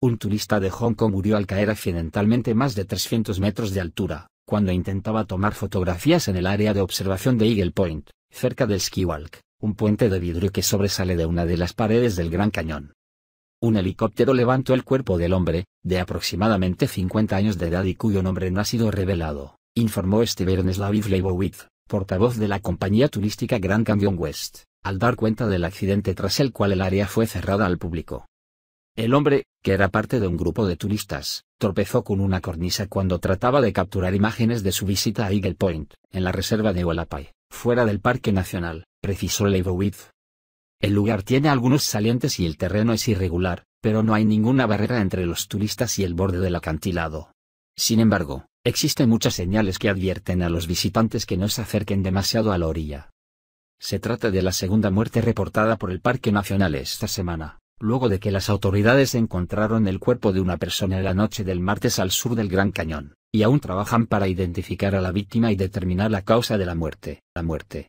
Un turista de Hong Kong murió al caer accidentalmente más de 300 metros de altura, cuando intentaba tomar fotografías en el área de observación de Eagle Point, cerca del Skiwalk, un puente de vidrio que sobresale de una de las paredes del Gran Cañón. Un helicóptero levantó el cuerpo del hombre, de aproximadamente 50 años de edad y cuyo nombre no ha sido revelado, informó Steven Erneslaviv Leibowitz, portavoz de la compañía turística Gran Canyon West, al dar cuenta del accidente tras el cual el área fue cerrada al público. El hombre, que era parte de un grupo de turistas, tropezó con una cornisa cuando trataba de capturar imágenes de su visita a Eagle Point, en la reserva de Hualapai, fuera del Parque Nacional, precisó Leibowitz. El lugar tiene algunos salientes y el terreno es irregular, pero no hay ninguna barrera entre los turistas y el borde del acantilado. Sin embargo, existen muchas señales que advierten a los visitantes que no se acerquen demasiado a la orilla. Se trata de la segunda muerte reportada por el Parque Nacional esta semana luego de que las autoridades encontraron el cuerpo de una persona la noche del martes al sur del Gran Cañón, y aún trabajan para identificar a la víctima y determinar la causa de la muerte. La muerte,